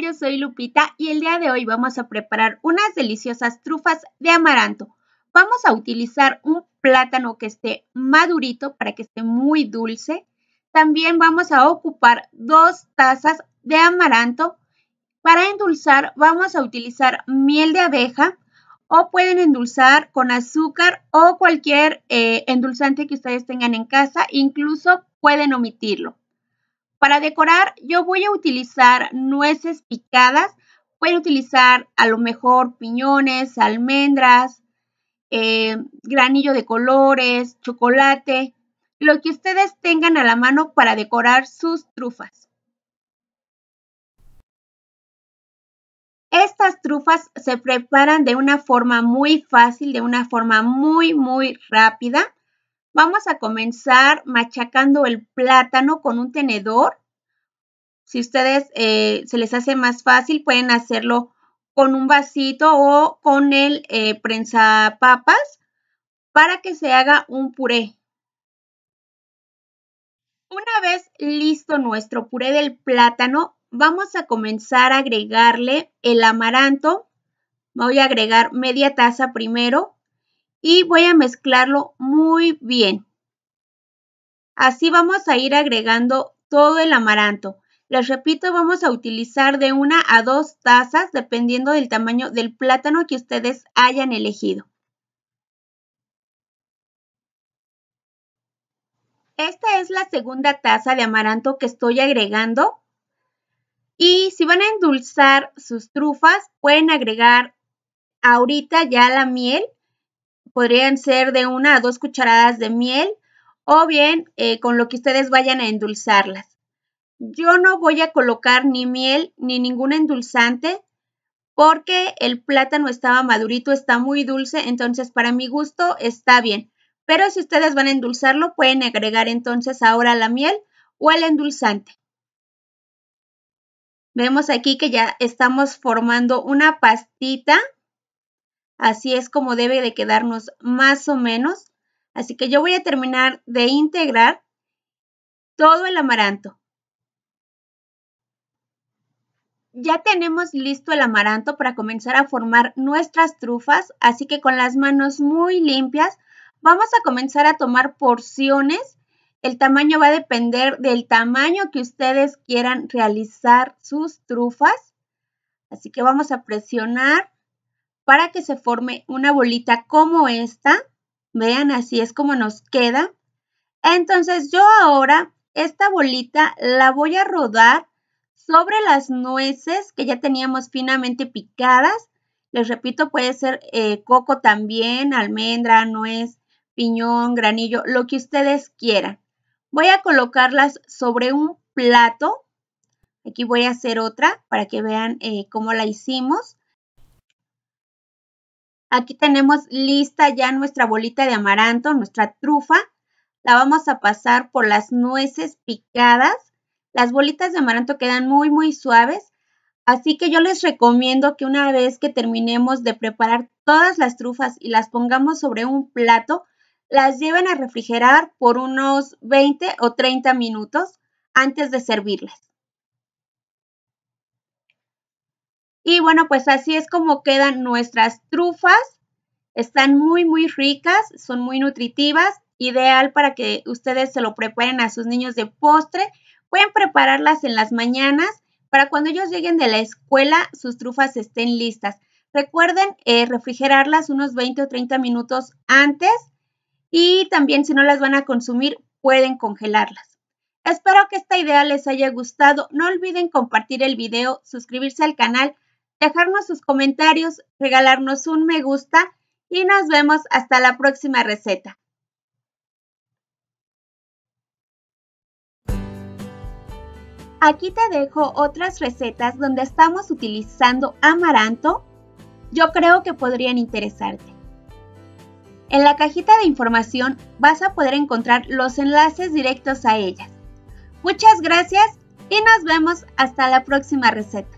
Yo soy Lupita y el día de hoy vamos a preparar unas deliciosas trufas de amaranto. Vamos a utilizar un plátano que esté madurito para que esté muy dulce. También vamos a ocupar dos tazas de amaranto. Para endulzar vamos a utilizar miel de abeja o pueden endulzar con azúcar o cualquier eh, endulzante que ustedes tengan en casa, incluso pueden omitirlo. Para decorar yo voy a utilizar nueces picadas, pueden utilizar a lo mejor piñones, almendras, eh, granillo de colores, chocolate, lo que ustedes tengan a la mano para decorar sus trufas. Estas trufas se preparan de una forma muy fácil, de una forma muy, muy rápida. Vamos a comenzar machacando el plátano con un tenedor. Si ustedes eh, se les hace más fácil, pueden hacerlo con un vasito o con el eh, prensapapas para que se haga un puré. Una vez listo nuestro puré del plátano, vamos a comenzar a agregarle el amaranto. Voy a agregar media taza primero y voy a mezclarlo muy bien. Así vamos a ir agregando todo el amaranto. Les repito, vamos a utilizar de una a dos tazas dependiendo del tamaño del plátano que ustedes hayan elegido. Esta es la segunda taza de amaranto que estoy agregando. Y si van a endulzar sus trufas, pueden agregar ahorita ya la miel podrían ser de una a dos cucharadas de miel o bien eh, con lo que ustedes vayan a endulzarlas. Yo no voy a colocar ni miel ni ningún endulzante porque el plátano estaba madurito, está muy dulce, entonces para mi gusto está bien. Pero si ustedes van a endulzarlo, pueden agregar entonces ahora la miel o el endulzante. Vemos aquí que ya estamos formando una pastita Así es como debe de quedarnos más o menos. Así que yo voy a terminar de integrar todo el amaranto. Ya tenemos listo el amaranto para comenzar a formar nuestras trufas, así que con las manos muy limpias vamos a comenzar a tomar porciones. El tamaño va a depender del tamaño que ustedes quieran realizar sus trufas. Así que vamos a presionar para que se forme una bolita como esta. Vean, así es como nos queda. Entonces yo ahora esta bolita la voy a rodar sobre las nueces que ya teníamos finamente picadas. Les repito, puede ser eh, coco también, almendra, nuez, piñón, granillo, lo que ustedes quieran. Voy a colocarlas sobre un plato. Aquí voy a hacer otra para que vean eh, cómo la hicimos. Aquí tenemos lista ya nuestra bolita de amaranto, nuestra trufa. La vamos a pasar por las nueces picadas. Las bolitas de amaranto quedan muy, muy suaves. Así que yo les recomiendo que una vez que terminemos de preparar todas las trufas y las pongamos sobre un plato, las lleven a refrigerar por unos 20 o 30 minutos antes de servirlas. Y bueno, pues así es como quedan nuestras trufas. Están muy, muy ricas, son muy nutritivas, ideal para que ustedes se lo preparen a sus niños de postre. Pueden prepararlas en las mañanas para cuando ellos lleguen de la escuela, sus trufas estén listas. Recuerden eh, refrigerarlas unos 20 o 30 minutos antes y también si no las van a consumir, pueden congelarlas. Espero que esta idea les haya gustado. No olviden compartir el video, suscribirse al canal dejarnos sus comentarios, regalarnos un me gusta y nos vemos hasta la próxima receta. Aquí te dejo otras recetas donde estamos utilizando amaranto. Yo creo que podrían interesarte. En la cajita de información vas a poder encontrar los enlaces directos a ellas. Muchas gracias y nos vemos hasta la próxima receta.